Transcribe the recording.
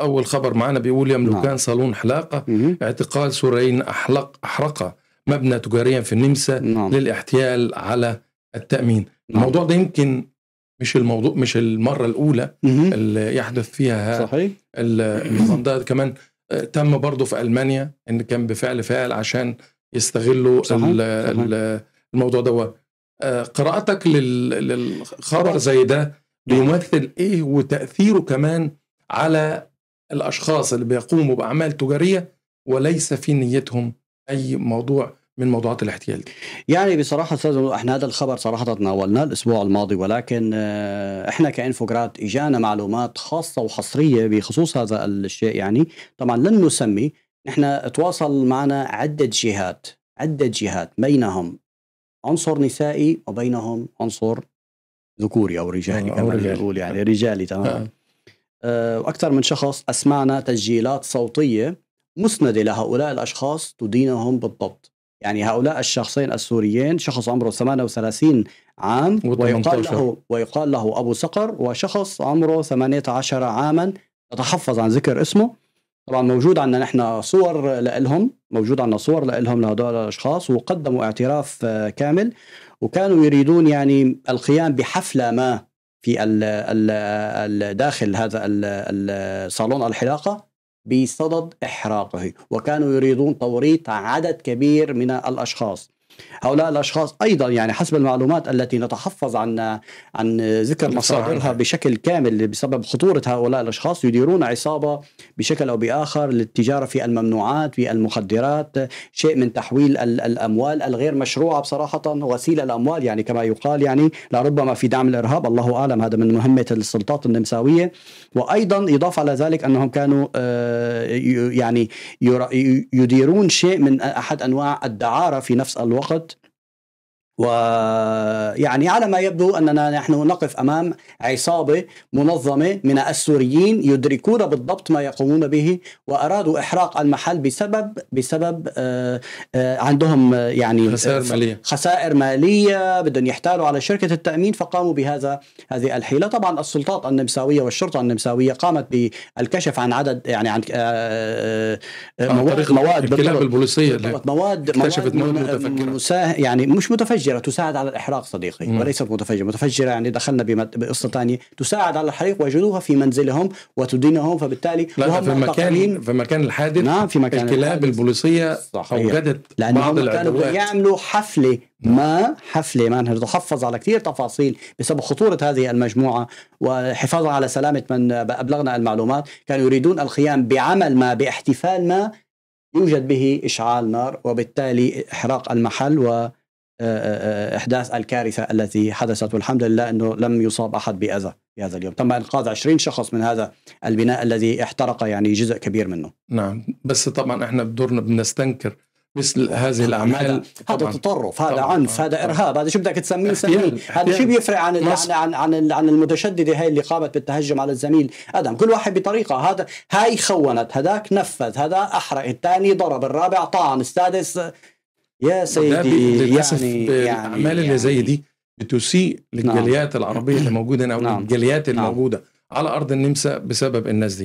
اول خبر معنا بيقول يملكان نعم. صالون حلاقه مم. اعتقال سوريين احلق أحرق مبنى تجاريا في النمسا نعم. للاحتيال على التامين نعم. الموضوع ده يمكن مش الموضوع مش المره الاولى مم. اللي يحدث فيها صحيح النظام ده كمان آه، تم برضه في المانيا ان كان بفعل فاعل عشان يستغلوا صحيح. صحيح. الموضوع ده آه، قراءتك للخبر زي ده بيمثل ايه وتاثيره كمان على الاشخاص اللي بيقوموا باعمال تجاريه وليس في نيتهم اي موضوع من موضوعات الاحتيال دي. يعني بصراحه استاذ احنا هذا الخبر صراحه تناولناه الاسبوع الماضي ولكن آه، احنا كانفوجراد اجانا معلومات خاصه وحصريه بخصوص هذا الشيء يعني طبعا لن نسمي نحن تواصل معنا عده جهات عده جهات بينهم عنصر نسائي وبينهم عنصر ذكوري او رجالي آه، كما نقول يعني آه. رجالي تمام آه، واكثر من شخص اسمعنا تسجيلات صوتيه مسنده لهؤلاء الاشخاص تدينهم بالضبط يعني هؤلاء الشخصين السوريين شخص عمره 38 عام ويقال له ويقال له ابو صقر وشخص عمره 18 عاما اتحفظ عن ذكر اسمه طبعا موجود عندنا نحن صور لهم موجود عندنا صور لهم لهدول الاشخاص وقدموا اعتراف آه، كامل وكانوا يريدون يعني القيام بحفله ما في داخل هذا صالون الحلاقه بصدد احراقه وكانوا يريدون توريط عدد كبير من الاشخاص هؤلاء الاشخاص ايضا يعني حسب المعلومات التي نتحفظ عن عن ذكر مصادرها بشكل كامل بسبب خطوره هؤلاء الاشخاص يديرون عصابه بشكل او باخر للتجاره في الممنوعات في المخدرات شيء من تحويل الاموال الغير مشروعه بصراحه غسيل الاموال يعني كما يقال يعني لربما في دعم الارهاب الله اعلم هذا من مهمه السلطات النمساويه وايضا اضافه على ذلك انهم كانوا آه، يعني يديرون شيء من احد انواع الدعاره في نفس الوقت وقت ويعني على ما يبدو أننا نحن نقف أمام عصابة منظمة من السوريين يدركون بالضبط ما يقومون به وأرادوا إحراق المحل بسبب بسبب آه، آه، عندهم آه، يعني خسائر مالية خسائر مالية بدهم يحتالوا على شركة التأمين فقاموا بهذا هذه الحيلة طبعا السلطات النمساوية والشرطة النمساوية قامت بالكشف عن عدد يعني عن مواد مواد البوليسية مواد, مواد, مواد, مواد مساه يعني مش متفجرة متفجرة تساعد على الإحراق صديقي مم. نعم. وليست متفجرة متفجرة يعني دخلنا بقصة ثانية تساعد على الحريق وجدوها في منزلهم وتدينهم فبالتالي لا في مكان في مكان الحادث نعم في مكان الكلاب البوليسية أوجدت بعض كانوا يعملوا حفلة نعم. ما حفلة ما تحفظ على كثير تفاصيل بسبب خطورة هذه المجموعة وحفاظا على سلامة من أبلغنا المعلومات كانوا يريدون القيام بعمل ما باحتفال ما يوجد به إشعال نار وبالتالي إحراق المحل و آه، آه، آه، احداث الكارثه التي حدثت والحمد لله انه لم يصاب احد باذى في هذا اليوم، تم انقاذ 20 شخص من هذا البناء الذي احترق يعني جزء كبير منه. نعم، بس طبعا احنا بدورنا بنستنكر مثل هذه الاعمال هذا تطرف هذا عنف هذا ارهاب هذا شو بدك تسميه سميه هذا شو بيفرق عن عن عن عن, عن المتشدده هاي اللي قامت بالتهجم على الزميل ادم كل واحد بطريقه هذا هاي خونت هذاك نفذ هذا احرق الثاني ضرب الرابع طعن السادس يا سيدي يعني يعني الاعمال اللي يعني زي دي بتسيء للجاليات نعم. العربيه اللي موجوده هنا او نعم. الجاليات اللي نعم. موجوده على ارض النمسا بسبب الناس دي